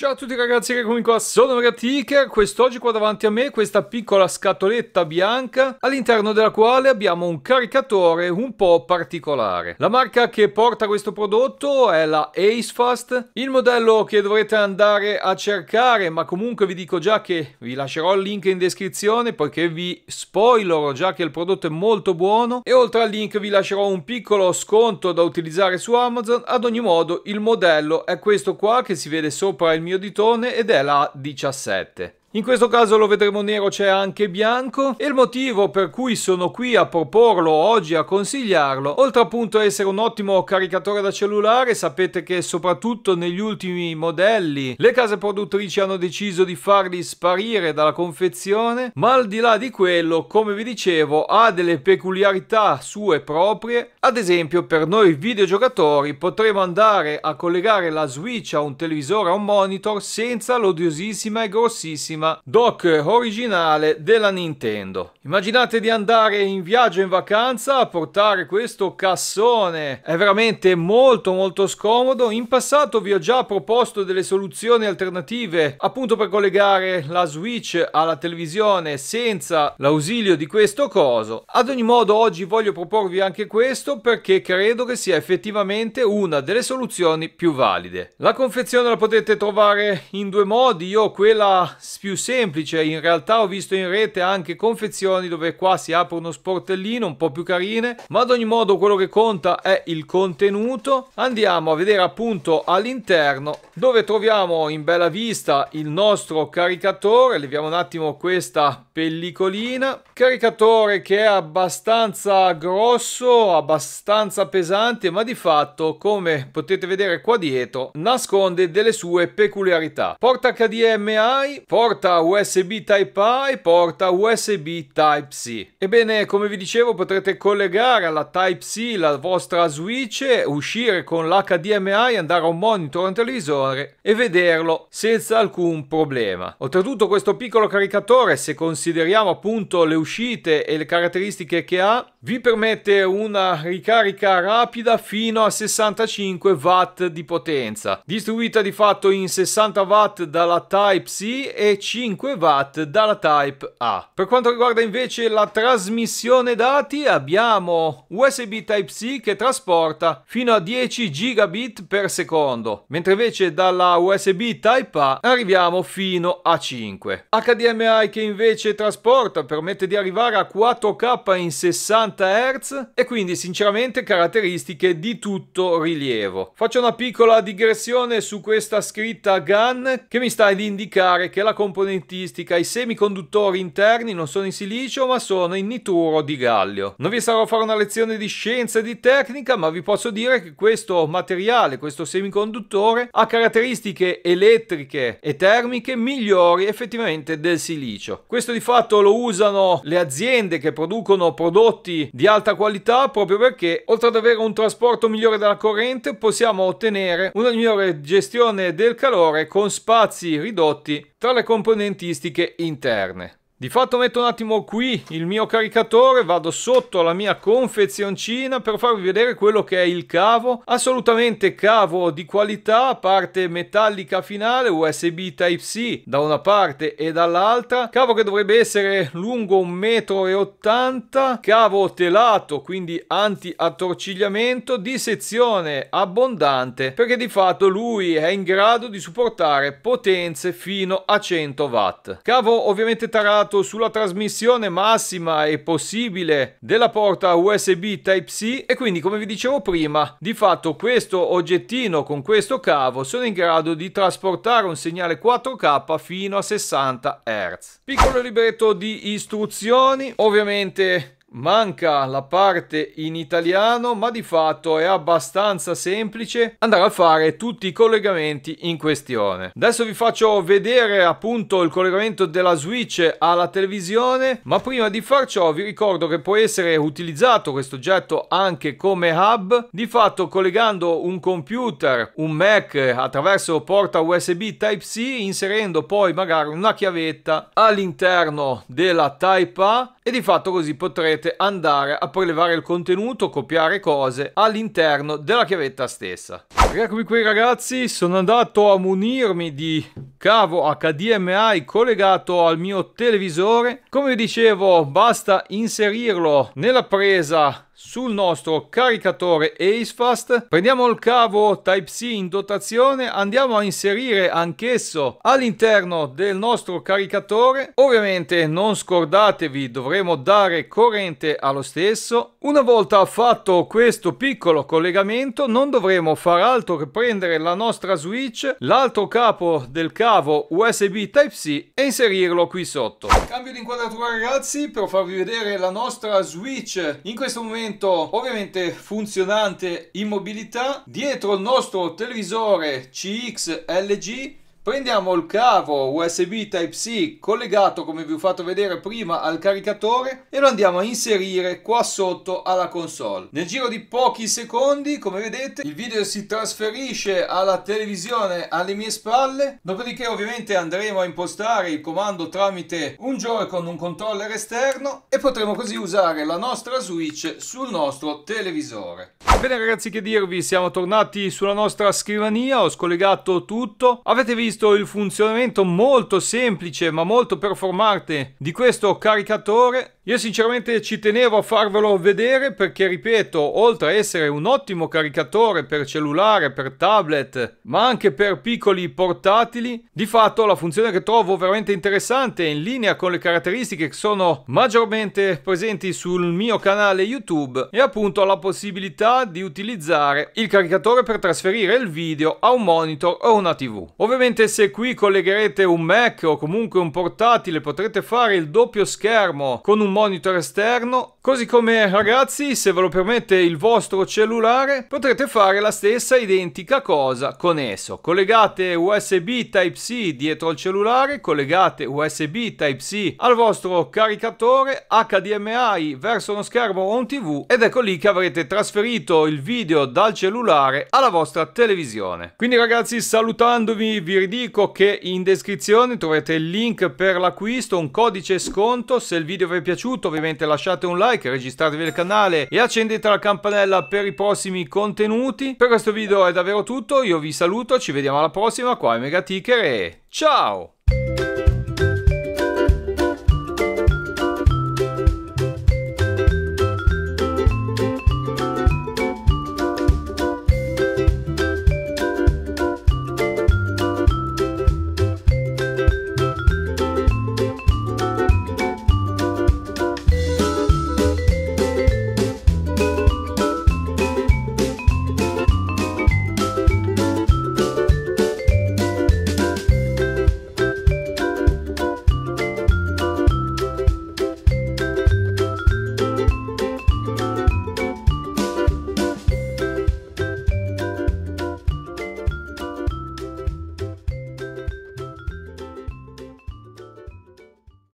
Ciao a tutti ragazzi, eccomi qua, sono Ratiker, quest'oggi qua davanti a me questa piccola scatoletta bianca all'interno della quale abbiamo un caricatore un po' particolare. La marca che porta questo prodotto è la Acefast, il modello che dovrete andare a cercare ma comunque vi dico già che vi lascerò il link in descrizione poiché vi spoiler già che il prodotto è molto buono e oltre al link vi lascerò un piccolo sconto da utilizzare su Amazon, ad ogni modo il modello è questo qua che si vede sopra il mio mio ditone ed è la 17. In questo caso lo vedremo nero, c'è anche bianco e il motivo per cui sono qui a proporlo oggi, a consigliarlo, oltre appunto a essere un ottimo caricatore da cellulare, sapete che soprattutto negli ultimi modelli le case produttrici hanno deciso di farli sparire dalla confezione, ma al di là di quello, come vi dicevo, ha delle peculiarità sue proprie, ad esempio per noi videogiocatori potremo andare a collegare la Switch a un televisore, a un monitor senza l'odiosissima e grossissima bellissima doc originale della Nintendo. Immaginate di andare in viaggio in vacanza a portare questo cassone. È veramente molto molto scomodo. In passato vi ho già proposto delle soluzioni alternative appunto per collegare la Switch alla televisione senza l'ausilio di questo coso. Ad ogni modo oggi voglio proporvi anche questo perché credo che sia effettivamente una delle soluzioni più valide. La confezione la potete trovare in due modi. Io quella spiudata più semplice, in realtà ho visto in rete anche confezioni dove qua si apre uno sportellino un po' più carine, ma ad ogni modo quello che conta è il contenuto. Andiamo a vedere appunto all'interno dove troviamo in bella vista il nostro caricatore, leviamo un attimo questa pellicolina, caricatore che è abbastanza grosso, abbastanza pesante, ma di fatto come potete vedere qua dietro nasconde delle sue peculiarità. Porta HDMI, porta porta USB Type-A e porta USB Type-C. Ebbene, come vi dicevo, potrete collegare alla Type-C la vostra switch, uscire con l'HDMI, andare a un monitor o un televisore e vederlo senza alcun problema. Oltretutto questo piccolo caricatore, se consideriamo appunto le uscite e le caratteristiche che ha, vi permette una ricarica rapida fino a 65 watt di potenza, distribuita di fatto in 60 watt dalla Type-C e 5 watt dalla Type A. Per quanto riguarda invece la trasmissione dati abbiamo USB Type-C che trasporta fino a 10 gigabit per secondo, mentre invece dalla USB Type A arriviamo fino a 5. HDMI che invece trasporta permette di arrivare a 4K in 60 Hz e quindi sinceramente caratteristiche di tutto rilievo. Faccio una piccola digressione su questa scritta GAN che mi sta ad indicare che la componente componentistica, i semiconduttori interni non sono in silicio ma sono in nituro di gallio. Non vi sarò a fare una lezione di scienza e di tecnica, ma vi posso dire che questo materiale, questo semiconduttore, ha caratteristiche elettriche e termiche migliori effettivamente del silicio. Questo di fatto lo usano le aziende che producono prodotti di alta qualità proprio perché oltre ad avere un trasporto migliore della corrente possiamo ottenere una migliore gestione del calore con spazi ridotti tra le componentistiche interne. Di fatto metto un attimo qui il mio caricatore, vado sotto la mia confezioncina per farvi vedere quello che è il cavo. Assolutamente cavo di qualità, parte metallica finale, USB Type-C da una parte e dall'altra. Cavo che dovrebbe essere lungo 1,80 m, cavo telato quindi anti-attorcigliamento, di sezione abbondante perché di fatto lui è in grado di supportare potenze fino a 100 watt. Cavo ovviamente tarato lavorato sulla trasmissione massima e possibile della porta USB Type-C e quindi come vi dicevo prima di fatto questo oggettino con questo cavo sono in grado di trasportare un segnale 4K fino a 60 Hz. Piccolo libretto di istruzioni, ovviamente Manca la parte in italiano, ma di fatto è abbastanza semplice andare a fare tutti i collegamenti in questione. Adesso vi faccio vedere appunto il collegamento della Switch alla televisione, ma prima di far ciò vi ricordo che può essere utilizzato questo oggetto anche come hub, di fatto collegando un computer, un Mac attraverso porta USB Type-C, inserendo poi magari una chiavetta all'interno della Type-A e di fatto così potrete andare a prelevare il contenuto, copiare cose all'interno della chiavetta stessa. Eccomi qui ragazzi, sono andato a munirmi di cavo HDMI collegato al mio televisore. Come dicevo, basta inserirlo nella presa sul nostro caricatore AceFast. Prendiamo il cavo Type-C in dotazione, andiamo a inserire anch'esso all'interno del nostro caricatore. Ovviamente non scordatevi, dovremo dare corrente allo stesso una volta fatto questo piccolo collegamento non dovremo far altro che prendere la nostra switch, l'altro capo del cavo USB Type-C e inserirlo qui sotto. Cambio di inquadratura ragazzi per farvi vedere la nostra switch in questo momento ovviamente funzionante in mobilità. Dietro il nostro televisore CX LG Prendiamo il cavo USB Type-C collegato come vi ho fatto vedere prima al caricatore e lo andiamo a inserire qua sotto alla console. Nel giro di pochi secondi come vedete il video si trasferisce alla televisione alle mie spalle dopodiché ovviamente andremo a impostare il comando tramite un joy con un controller esterno e potremo così usare la nostra Switch sul nostro televisore. Bene ragazzi che dirvi siamo tornati sulla nostra scrivania ho scollegato tutto avete visto visto il funzionamento molto semplice ma molto performante di questo caricatore io sinceramente ci tenevo a farvelo vedere perché, ripeto, oltre a essere un ottimo caricatore per cellulare, per tablet, ma anche per piccoli portatili, di fatto la funzione che trovo veramente interessante è in linea con le caratteristiche che sono maggiormente presenti sul mio canale YouTube è appunto la possibilità di utilizzare il caricatore per trasferire il video a un monitor o una TV. Ovviamente se qui collegherete un Mac o comunque un portatile potrete fare il doppio schermo con un monitor monitor esterno, così come ragazzi se ve lo permette il vostro cellulare potrete fare la stessa identica cosa con esso. Collegate USB Type-C dietro al cellulare, collegate USB Type-C al vostro caricatore HDMI verso uno schermo o un TV ed ecco lì che avrete trasferito il video dal cellulare alla vostra televisione. Quindi ragazzi salutandovi vi ridico che in descrizione troverete il link per l'acquisto, un codice sconto se il video vi è piaciuto piaciuto ovviamente lasciate un like, registratevi al canale e accendete la campanella per i prossimi contenuti. Per questo video è davvero tutto, io vi saluto, ci vediamo alla prossima qua è Mega Ticker e ciao!